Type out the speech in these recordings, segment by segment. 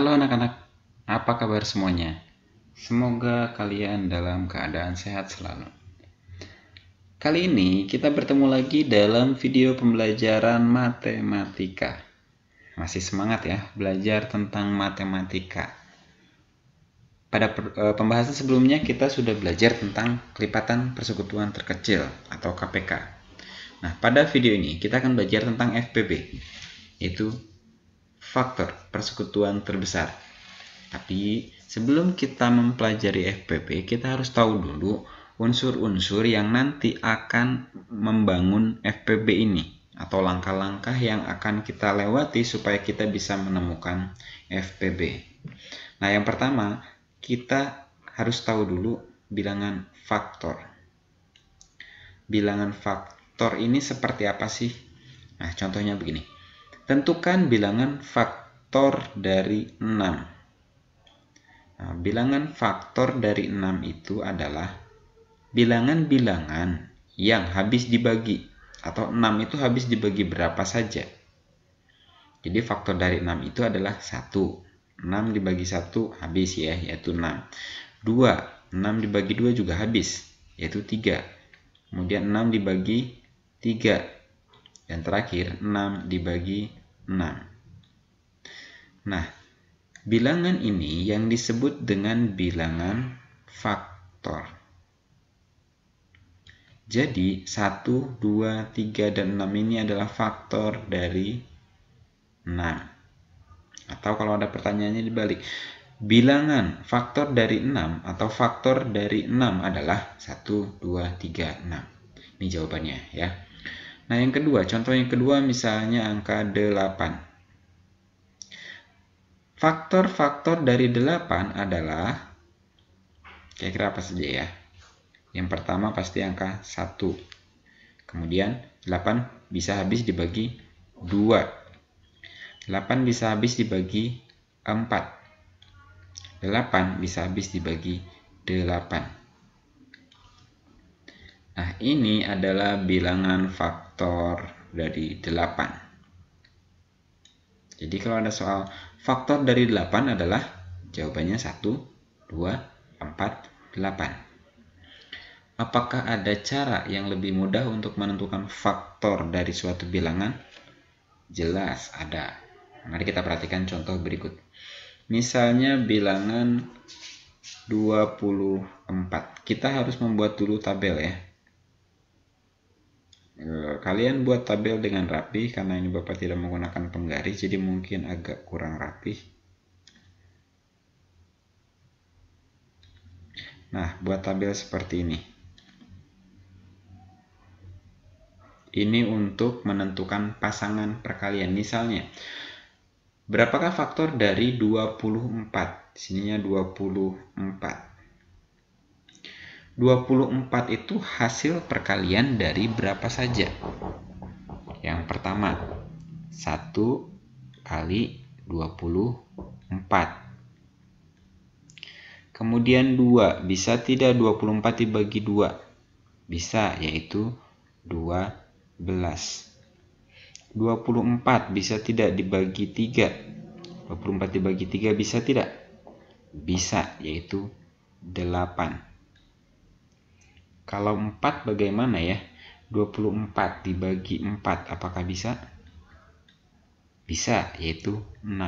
Halo anak-anak, apa kabar semuanya? Semoga kalian dalam keadaan sehat selalu. Kali ini kita bertemu lagi dalam video pembelajaran matematika. Masih semangat ya belajar tentang matematika. Pada e, pembahasan sebelumnya kita sudah belajar tentang kelipatan persekutuan terkecil atau KPK. Nah, pada video ini kita akan belajar tentang FPB, itu faktor persekutuan terbesar. Tapi sebelum kita mempelajari FPP, kita harus tahu dulu unsur-unsur yang nanti akan membangun FPP ini atau langkah-langkah yang akan kita lewati supaya kita bisa menemukan FPB. Nah, yang pertama, kita harus tahu dulu bilangan faktor. Bilangan faktor ini seperti apa sih? Nah, contohnya begini. Tentukan bilangan faktor dari 6. Nah, bilangan faktor dari 6 itu adalah bilangan-bilangan yang habis dibagi atau 6 itu habis dibagi berapa saja. Jadi faktor dari 6 itu adalah 1. 6 dibagi 1 habis ya, yaitu 6. 2, 6 dibagi 2 juga habis, yaitu 3. Kemudian 6 dibagi 3. Dan terakhir 6 dibagi 6. Nah. nah, bilangan ini yang disebut dengan bilangan faktor. Jadi 1, 2, 3, dan 6 ini adalah faktor dari 6. Atau kalau ada pertanyaannya dibalik. Bilangan faktor dari 6 atau faktor dari 6 adalah 1, 2, 3, 6. Ini jawabannya ya. Nah, yang kedua, contoh yang kedua misalnya angka 8. Faktor-faktor dari 8 adalah kira-kira apa saja ya? Yang pertama pasti angka 1. Kemudian 8 bisa habis dibagi 2. 8 bisa habis dibagi 4. 8 bisa habis dibagi 8. Nah, ini adalah bilangan faktor faktor dari 8. Jadi kalau ada soal faktor dari 8 adalah jawabannya 1, 2, 4, 8. Apakah ada cara yang lebih mudah untuk menentukan faktor dari suatu bilangan? Jelas ada. Mari kita perhatikan contoh berikut. Misalnya bilangan 24. Kita harus membuat dulu tabel ya. Eh, kalian buat tabel dengan rapi karena ini bapak tidak menggunakan penggaris jadi mungkin agak kurang rapi nah buat tabel seperti ini ini untuk menentukan pasangan perkalian misalnya berapakah faktor dari 24 sininya 24 24 itu hasil perkalian dari berapa saja? Yang pertama, 1 kali 24. Kemudian 2, bisa tidak 24 dibagi 2? Bisa, yaitu 12. 24 bisa tidak dibagi 3? 24 dibagi 3 bisa tidak? Bisa, yaitu 8. Kalau 4 bagaimana ya? 24 dibagi 4 apakah bisa? Bisa, yaitu 6.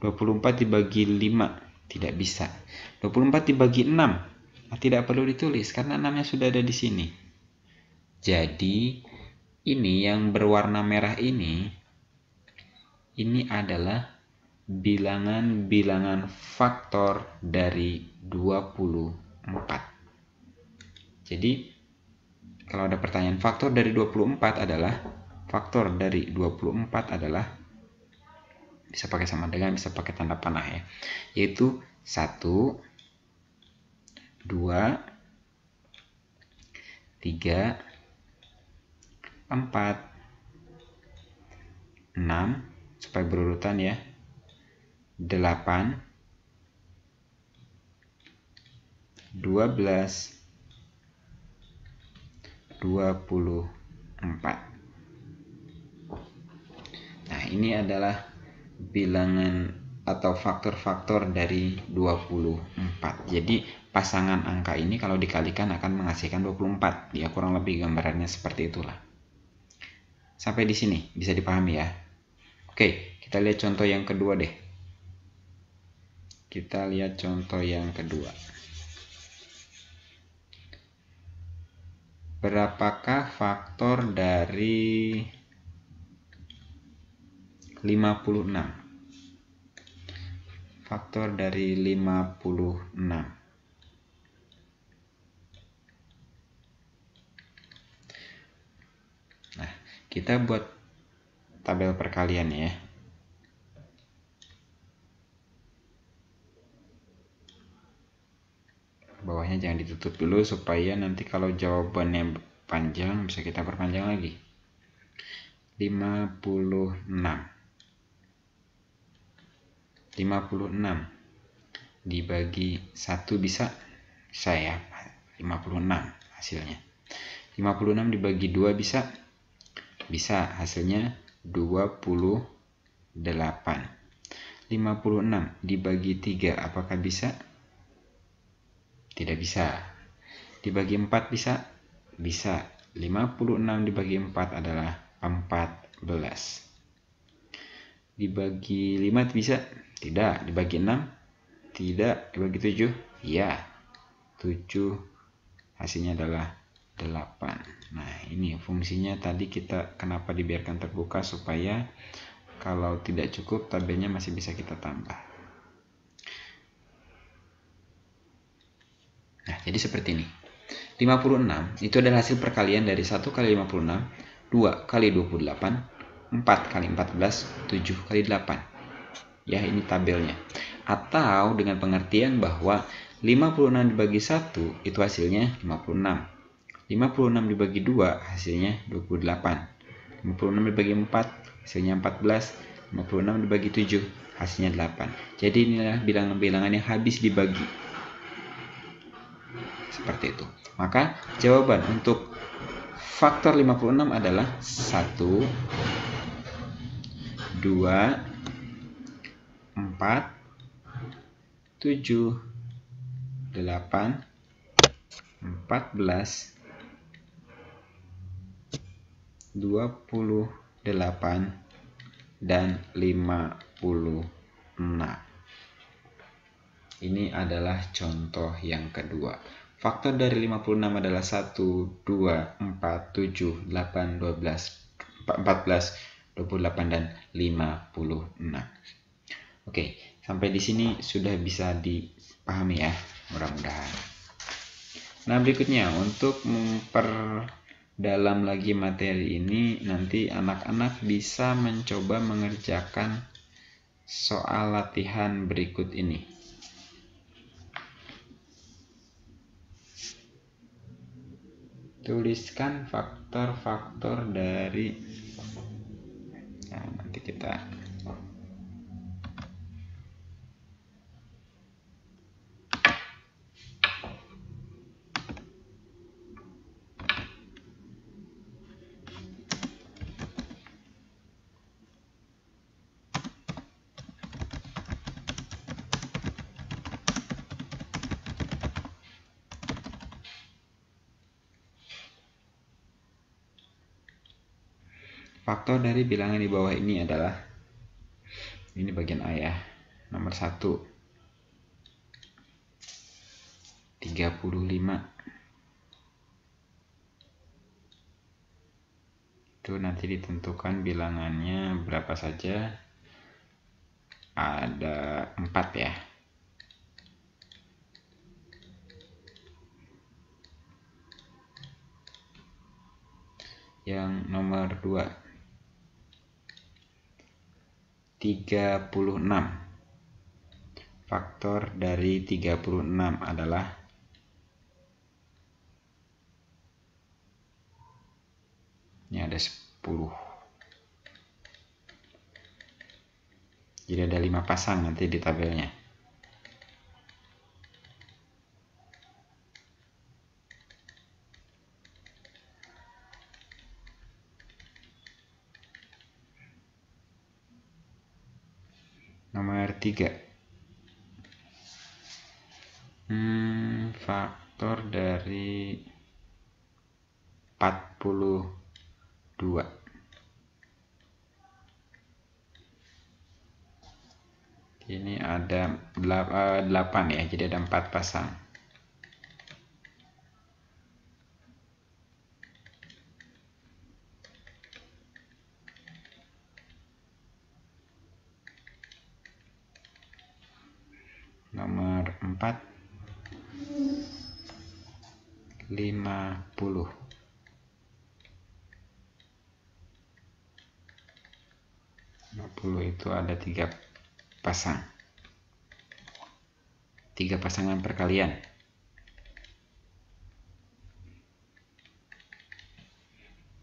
24 dibagi 5 tidak bisa. 24 dibagi 6 nah, tidak perlu ditulis karena 6-nya sudah ada di sini. Jadi ini yang berwarna merah ini ini adalah bilangan-bilangan faktor dari 24. Jadi kalau ada pertanyaan faktor dari 24 adalah faktor dari 24 adalah bisa pakai sama dengan bisa pakai tanda panah ya yaitu 1 2 3 4 6 supaya berurutan ya 8 12 24. Nah, ini adalah bilangan atau faktor-faktor dari 24. Jadi pasangan angka ini kalau dikalikan akan menghasilkan 24. Ya kurang lebih gambarannya seperti itulah. Sampai di sini bisa dipahami ya. Oke, kita lihat contoh yang kedua deh. Kita lihat contoh yang kedua. berapakah faktor dari 56 faktor dari 56 nah kita buat tabel perkalian ya matanya jangan ditutup dulu supaya nanti kalau jawabannya panjang bisa kita perpanjang lagi 56 56 dibagi 1 bisa saya 56 hasilnya 56 dibagi 2 bisa bisa hasilnya 28 56 dibagi 3 apakah bisa tidak bisa. Dibagi 4 bisa? Bisa. 56 dibagi 4 adalah 14. Dibagi 5 bisa? Tidak. Dibagi 6? Tidak. Dibagi 7? Ya. 7 hasilnya adalah 8. Nah, ini fungsinya tadi kita kenapa dibiarkan terbuka supaya kalau tidak cukup tabelnya masih bisa kita tambah. Nah, jadi seperti ini. 56 itu adalah hasil perkalian dari 1 kali 56, 2 kali 28, 4 kali 14, 7 kali 8. Ya, ini tabelnya. Atau dengan pengertian bahwa 56 dibagi 1 itu hasilnya 56. 56 dibagi 2 hasilnya 28. 56 dibagi 4 hasilnya 14. 56 dibagi 7 hasilnya 8. Jadi inilah bilangan-bilangan yang habis dibagi. Seperti itu. Maka jawaban untuk faktor 56 adalah 1 2 4 7 8 14 28 dan 56. Ini adalah contoh yang kedua. Faktor dari 56 adalah 1, 2, 4, 7, 8, 12, 14, 28, dan 56. Oke, sampai di sini sudah bisa dipahami ya, mudah-mudahan. Nah, berikutnya untuk memperdalam lagi materi ini, nanti anak-anak bisa mencoba mengerjakan soal latihan berikut ini. tuliskan faktor-faktor dari nah, nanti kita Faktor dari bilangan di bawah ini adalah ini bagian A ya. Nomor 1 35 itu nanti ditentukan bilangannya berapa saja ada 4 ya yang nomor 2 36 faktor dari 36 adalah ini ada 10 jadi ada 5 pasang nanti di tabelnya Nomor 3. Hmm, faktor dari 42. ini ada 8 eh, ya jadi ada 4 pasang nomor 4 50 50 itu ada tiga pasang tiga pasangan perkalian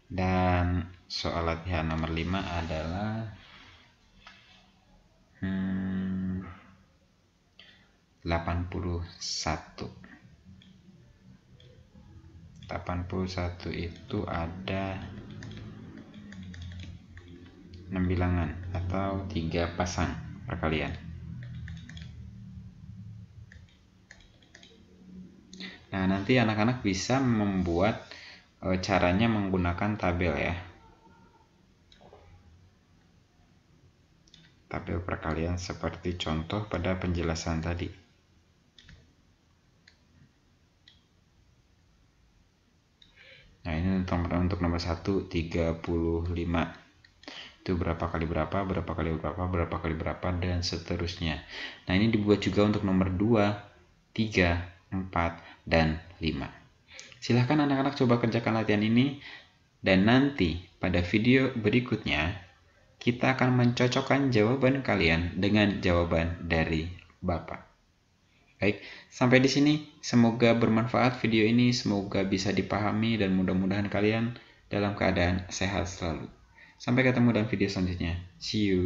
dan soal latihan nomor 5 adalah 81 81 itu ada 6 bilangan atau 3 pasang perkalian nah nanti anak-anak bisa membuat e, caranya menggunakan tabel ya tabel perkalian seperti contoh pada penjelasan tadi untuk nomor 1 35 itu berapa kali berapa berapa kali berapa berapa kali berapa dan seterusnya nah ini dibuat juga untuk nomor 2 3 4 dan 5 silahkan anak-anak coba kerjakan latihan ini dan nanti pada video berikutnya kita akan mencocokkan jawaban kalian dengan jawaban dari Bapak. Baik, sampai di sini. Semoga bermanfaat video ini, semoga bisa dipahami dan mudah-mudahan kalian dalam keadaan sehat selalu. Sampai ketemu dalam video selanjutnya. See you.